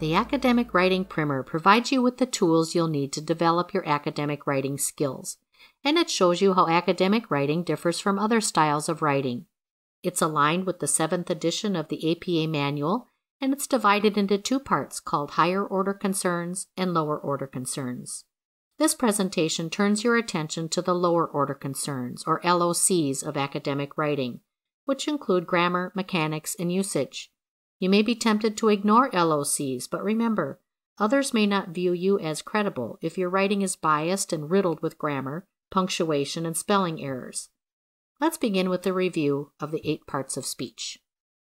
The Academic Writing Primer provides you with the tools you'll need to develop your academic writing skills, and it shows you how academic writing differs from other styles of writing. It's aligned with the seventh edition of the APA manual, and it's divided into two parts called Higher Order Concerns and Lower Order Concerns. This presentation turns your attention to the Lower Order Concerns, or LOCs, of academic writing, which include grammar, mechanics, and usage. You may be tempted to ignore LOCs, but remember, others may not view you as credible if your writing is biased and riddled with grammar, punctuation, and spelling errors. Let's begin with a review of the eight parts of speech.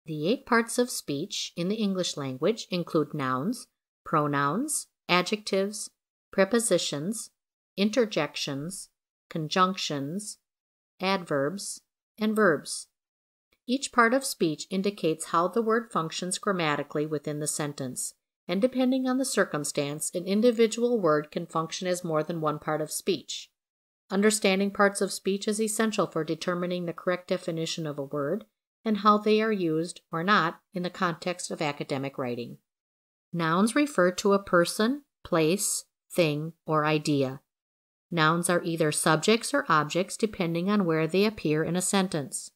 The eight parts of speech in the English language include nouns, pronouns, adjectives, prepositions, interjections, conjunctions, adverbs, and verbs. Each part of speech indicates how the word functions grammatically within the sentence, and depending on the circumstance, an individual word can function as more than one part of speech. Understanding parts of speech is essential for determining the correct definition of a word and how they are used or not in the context of academic writing. Nouns refer to a person, place, thing, or idea. Nouns are either subjects or objects depending on where they appear in a sentence.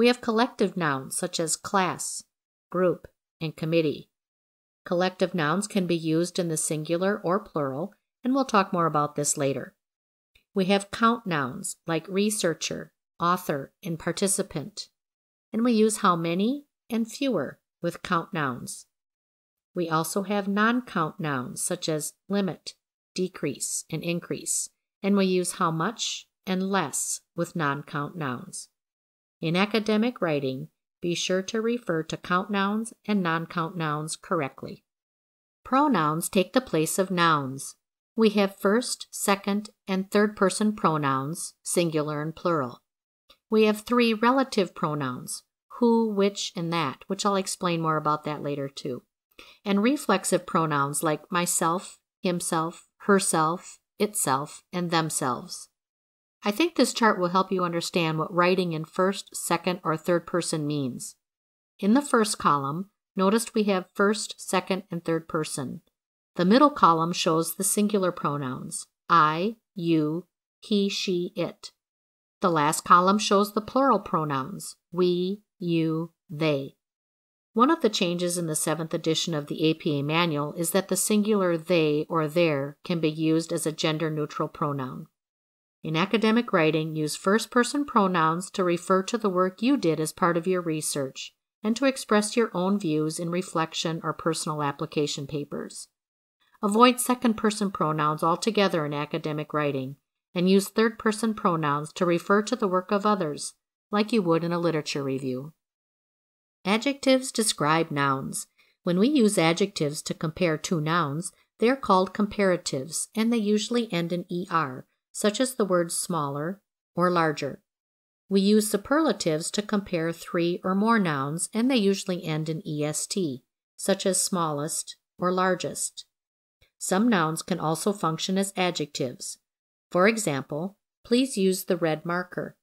We have collective nouns such as class, group, and committee. Collective nouns can be used in the singular or plural, and we'll talk more about this later. We have count nouns like researcher, author, and participant. And we use how many and fewer with count nouns. We also have non count nouns such as limit, decrease, and increase, and we use how much and less with non count nouns. In academic writing, be sure to refer to count nouns and non count nouns correctly. Pronouns take the place of nouns. We have first, second, and third person pronouns, singular and plural. We have three relative pronouns who, which, and that, which I'll explain more about that later too. And reflexive pronouns like myself, himself, herself, itself, and themselves. I think this chart will help you understand what writing in first, second, or third person means. In the first column, notice we have first, second, and third person. The middle column shows the singular pronouns I, you, he, she, it. The last column shows the plural pronouns we, you, they. One of the changes in the seventh edition of the APA manual is that the singular they or their can be used as a gender neutral pronoun. In academic writing, use first person pronouns to refer to the work you did as part of your research and to express your own views in reflection or personal application papers. Avoid second person pronouns altogether in academic writing and use third person pronouns to refer to the work of others, like you would in a literature review. Adjectives describe nouns. When we use adjectives to compare two nouns, they are called comparatives and they usually end in er such as the words smaller or larger. We use superlatives to compare three or more nouns, and they usually end in est, such as smallest or largest. Some nouns can also function as adjectives. For example, please use the red marker.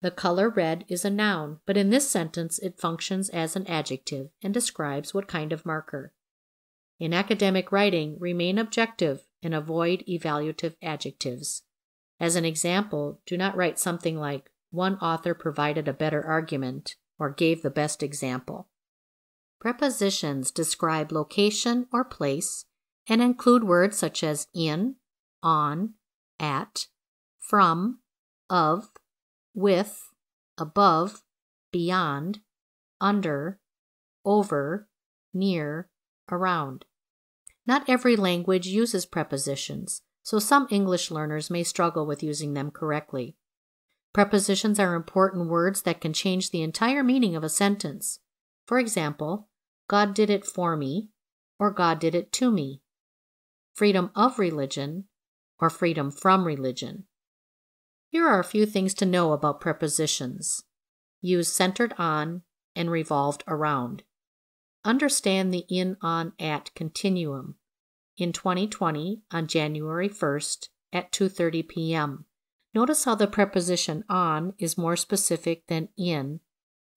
The color red is a noun, but in this sentence it functions as an adjective and describes what kind of marker. In academic writing, remain objective and avoid evaluative adjectives. As an example, do not write something like, one author provided a better argument or gave the best example. Prepositions describe location or place and include words such as in, on, at, from, of, with, above, beyond, under, over, near, around. Not every language uses prepositions, so some English learners may struggle with using them correctly. Prepositions are important words that can change the entire meaning of a sentence. For example, God did it for me, or God did it to me. Freedom of religion, or freedom from religion. Here are a few things to know about prepositions. Use centered on and revolved around. Understand the in, on, at continuum in 2020 on January 1st at 2:30 p.m. Notice how the preposition on is more specific than in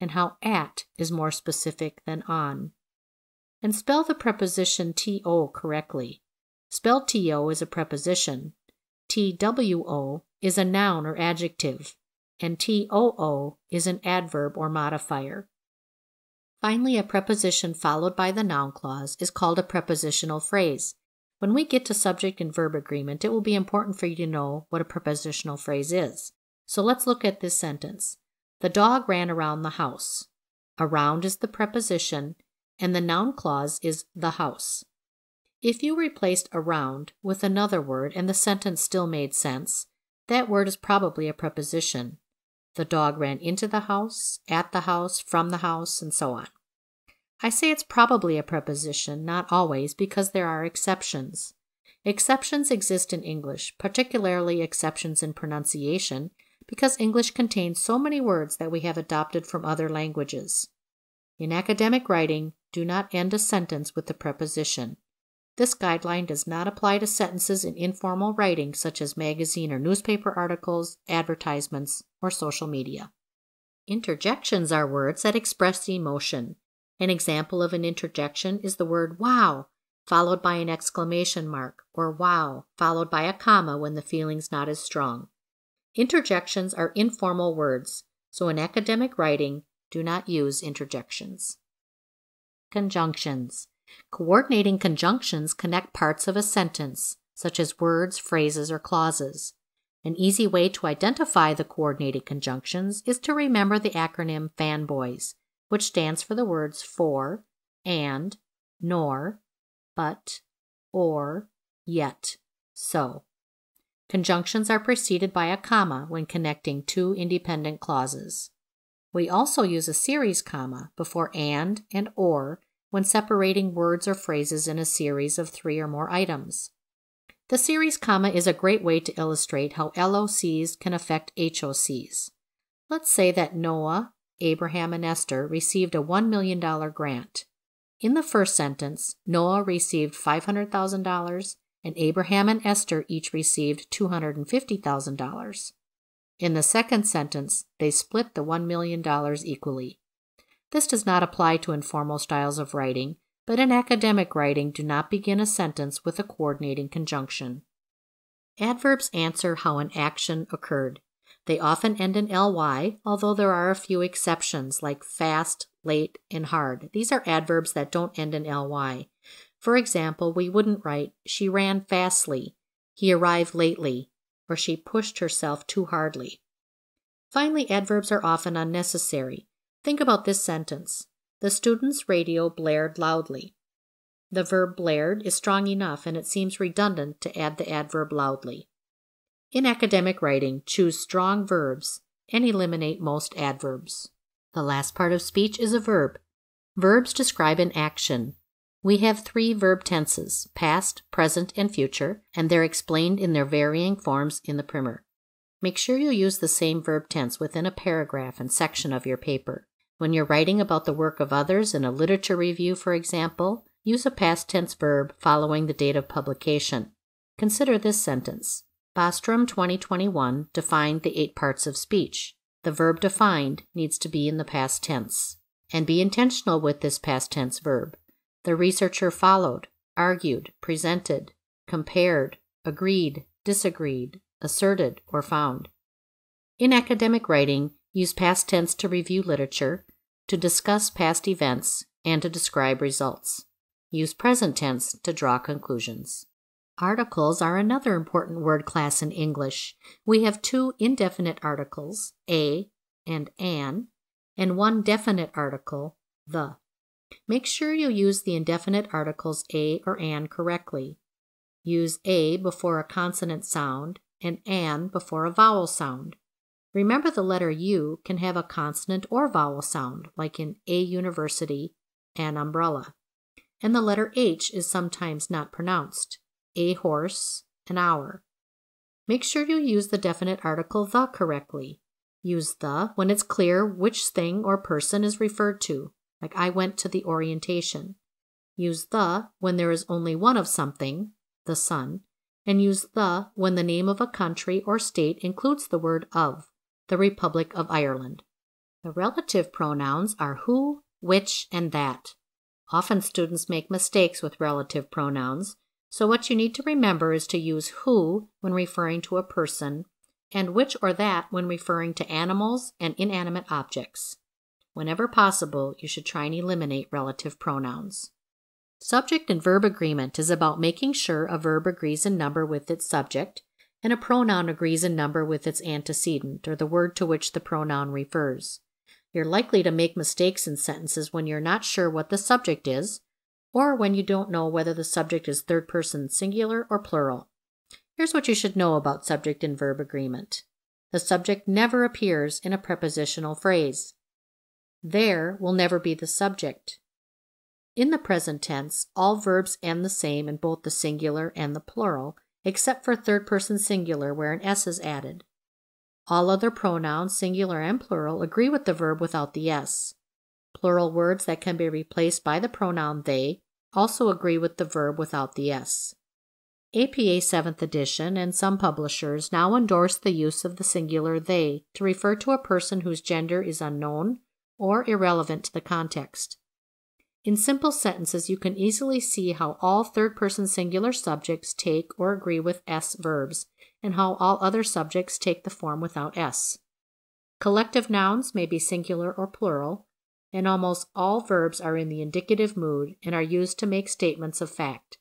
and how at is more specific than on. And spell the preposition to correctly. Spell to is a preposition, two is a noun or adjective, and too is an adverb or modifier. Finally, a preposition followed by the noun clause is called a prepositional phrase. When we get to subject and verb agreement, it will be important for you to know what a prepositional phrase is. So let's look at this sentence. The dog ran around the house. Around is the preposition, and the noun clause is the house. If you replaced around with another word and the sentence still made sense, that word is probably a preposition. The dog ran into the house, at the house, from the house, and so on. I say it's probably a preposition, not always, because there are exceptions. Exceptions exist in English, particularly exceptions in pronunciation, because English contains so many words that we have adopted from other languages. In academic writing, do not end a sentence with the preposition. This guideline does not apply to sentences in informal writing such as magazine or newspaper articles, advertisements, or social media. Interjections are words that express emotion, an example of an interjection is the word wow, followed by an exclamation mark, or wow, followed by a comma when the feeling's not as strong. Interjections are informal words, so in academic writing, do not use interjections. Conjunctions. Coordinating conjunctions connect parts of a sentence, such as words, phrases, or clauses. An easy way to identify the coordinated conjunctions is to remember the acronym FANBOYS, which stands for the words for, and, nor, but, or, yet, so. Conjunctions are preceded by a comma when connecting two independent clauses. We also use a series comma before and and or when separating words or phrases in a series of three or more items. The series comma is a great way to illustrate how LOCs can affect HOCs. Let's say that Noah Abraham and Esther received a $1 million grant. In the first sentence, Noah received $500,000 and Abraham and Esther each received $250,000. In the second sentence, they split the $1 million equally. This does not apply to informal styles of writing, but in academic writing, do not begin a sentence with a coordinating conjunction. Adverbs answer how an action occurred. They often end in ly, although there are a few exceptions like fast, late, and hard. These are adverbs that don't end in ly. For example, we wouldn't write, she ran fastly, he arrived lately, or she pushed herself too hardly. Finally, adverbs are often unnecessary. Think about this sentence The student's radio blared loudly. The verb blared is strong enough and it seems redundant to add the adverb loudly. In academic writing, choose strong verbs and eliminate most adverbs. The last part of speech is a verb. Verbs describe an action. We have three verb tenses past, present, and future, and they're explained in their varying forms in the primer. Make sure you use the same verb tense within a paragraph and section of your paper. When you're writing about the work of others in a literature review, for example, use a past tense verb following the date of publication. Consider this sentence Bostrom 2021 defined the eight parts of speech. The verb defined needs to be in the past tense. And be intentional with this past tense verb. The researcher followed, argued, presented, compared, agreed, disagreed, asserted, or found. In academic writing, use past tense to review literature, to discuss past events, and to describe results. Use present tense to draw conclusions. Articles are another important word class in English. We have two indefinite articles, a and an, and one definite article, the. Make sure you use the indefinite articles a or an correctly. Use a before a consonant sound and an before a vowel sound. Remember the letter U can have a consonant or vowel sound, like in a university, an umbrella. And the letter H is sometimes not pronounced a horse an hour. Make sure you use the definite article the correctly. Use the when it's clear which thing or person is referred to, like I went to the orientation. Use the when there is only one of something, the sun, and use the when the name of a country or state includes the word of, the Republic of Ireland. The relative pronouns are who, which, and that. Often students make mistakes with relative pronouns, so, what you need to remember is to use who when referring to a person, and which or that when referring to animals and inanimate objects. Whenever possible, you should try and eliminate relative pronouns. Subject and verb agreement is about making sure a verb agrees in number with its subject and a pronoun agrees in number with its antecedent or the word to which the pronoun refers. You're likely to make mistakes in sentences when you're not sure what the subject is or when you don't know whether the subject is third person singular or plural. Here's what you should know about subject and verb agreement the subject never appears in a prepositional phrase. There will never be the subject. In the present tense, all verbs end the same in both the singular and the plural, except for third person singular where an s is added. All other pronouns, singular and plural, agree with the verb without the s. Plural words that can be replaced by the pronoun they also agree with the verb without the S. APA 7th edition and some publishers now endorse the use of the singular they to refer to a person whose gender is unknown or irrelevant to the context. In simple sentences, you can easily see how all third person singular subjects take or agree with S verbs, and how all other subjects take the form without S. Collective nouns may be singular or plural, and almost all verbs are in the indicative mood and are used to make statements of fact.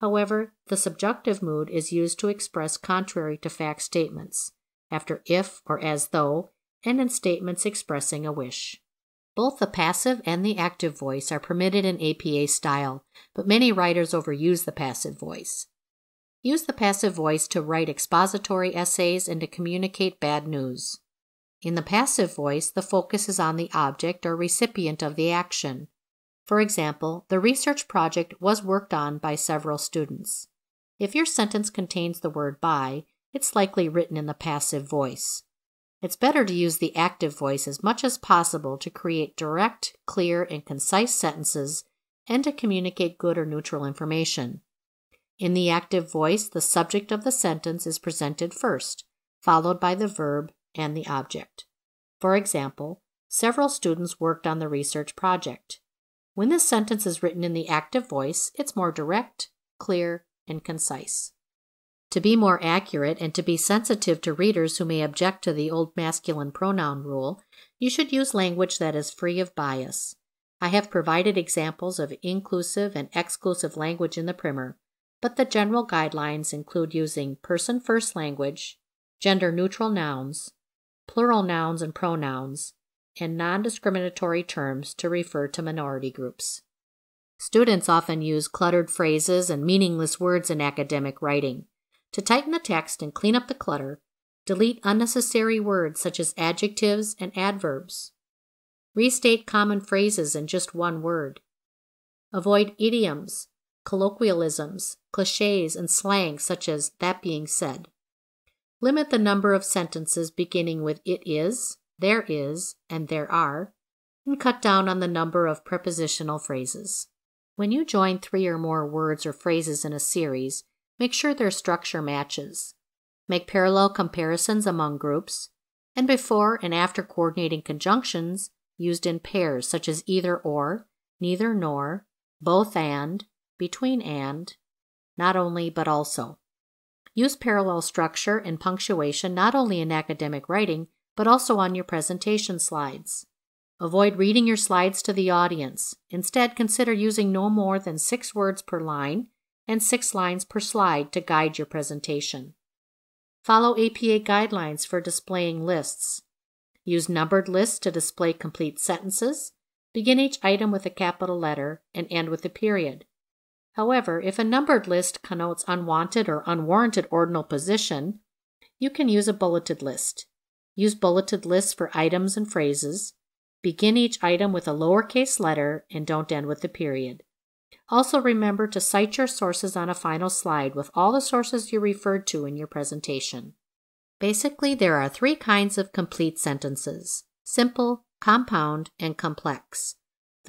However, the subjunctive mood is used to express contrary to fact statements, after if or as though, and in statements expressing a wish. Both the passive and the active voice are permitted in APA style, but many writers overuse the passive voice. Use the passive voice to write expository essays and to communicate bad news. In the passive voice, the focus is on the object or recipient of the action. For example, the research project was worked on by several students. If your sentence contains the word by, it's likely written in the passive voice. It's better to use the active voice as much as possible to create direct, clear, and concise sentences and to communicate good or neutral information. In the active voice, the subject of the sentence is presented first, followed by the verb and the object. For example, several students worked on the research project. When this sentence is written in the active voice, it's more direct, clear, and concise. To be more accurate and to be sensitive to readers who may object to the old masculine pronoun rule, you should use language that is free of bias. I have provided examples of inclusive and exclusive language in the primer, but the general guidelines include using person first language, gender neutral nouns, plural nouns and pronouns, and non discriminatory terms to refer to minority groups. Students often use cluttered phrases and meaningless words in academic writing. To tighten the text and clean up the clutter, delete unnecessary words such as adjectives and adverbs. Restate common phrases in just one word. Avoid idioms, colloquialisms, cliches, and slang such as that being said. Limit the number of sentences beginning with it is, there is, and there are, and cut down on the number of prepositional phrases. When you join three or more words or phrases in a series, make sure their structure matches. Make parallel comparisons among groups, and before and after coordinating conjunctions used in pairs such as either or, neither nor, both and, between and, not only but also. Use parallel structure and punctuation not only in academic writing, but also on your presentation slides. Avoid reading your slides to the audience. Instead, consider using no more than six words per line and six lines per slide to guide your presentation. Follow APA guidelines for displaying lists. Use numbered lists to display complete sentences. Begin each item with a capital letter and end with a period. However, if a numbered list connotes unwanted or unwarranted ordinal position, you can use a bulleted list. Use bulleted lists for items and phrases. Begin each item with a lowercase letter and don't end with a period. Also, remember to cite your sources on a final slide with all the sources you referred to in your presentation. Basically, there are three kinds of complete sentences simple, compound, and complex.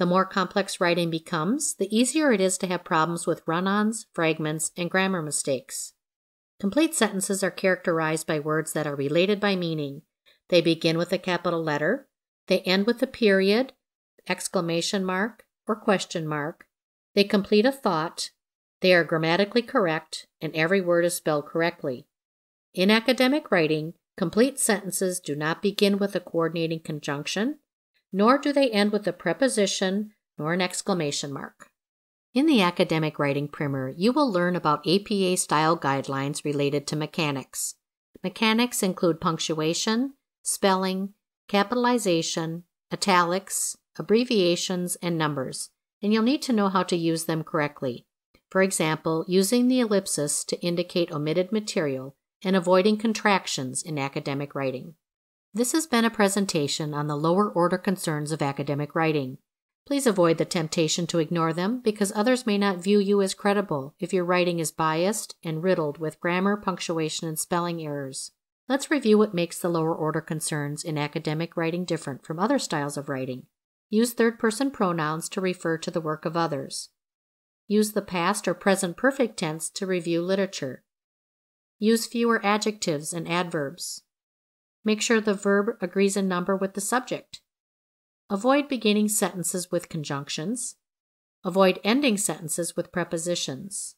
The more complex writing becomes, the easier it is to have problems with run ons, fragments, and grammar mistakes. Complete sentences are characterized by words that are related by meaning. They begin with a capital letter, they end with a period, exclamation mark, or question mark. They complete a thought, they are grammatically correct, and every word is spelled correctly. In academic writing, complete sentences do not begin with a coordinating conjunction nor do they end with a preposition nor an exclamation mark. In the academic writing primer, you will learn about APA style guidelines related to mechanics. Mechanics include punctuation, spelling, capitalization, italics, abbreviations, and numbers, and you'll need to know how to use them correctly. For example, using the ellipsis to indicate omitted material and avoiding contractions in academic writing. This has been a presentation on the lower order concerns of academic writing. Please avoid the temptation to ignore them because others may not view you as credible if your writing is biased and riddled with grammar, punctuation, and spelling errors. Let's review what makes the lower order concerns in academic writing different from other styles of writing. Use third person pronouns to refer to the work of others. Use the past or present perfect tense to review literature. Use fewer adjectives and adverbs. Make sure the verb agrees in number with the subject. Avoid beginning sentences with conjunctions. Avoid ending sentences with prepositions.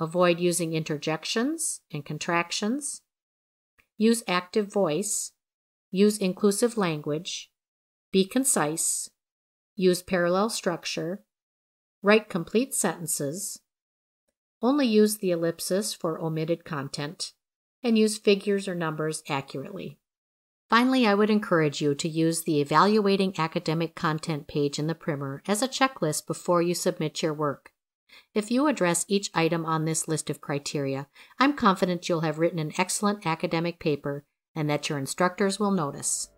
Avoid using interjections and contractions. Use active voice. Use inclusive language. Be concise. Use parallel structure. Write complete sentences. Only use the ellipsis for omitted content. And use figures or numbers accurately. Finally, I would encourage you to use the Evaluating Academic Content page in the primer as a checklist before you submit your work. If you address each item on this list of criteria, I'm confident you'll have written an excellent academic paper and that your instructors will notice.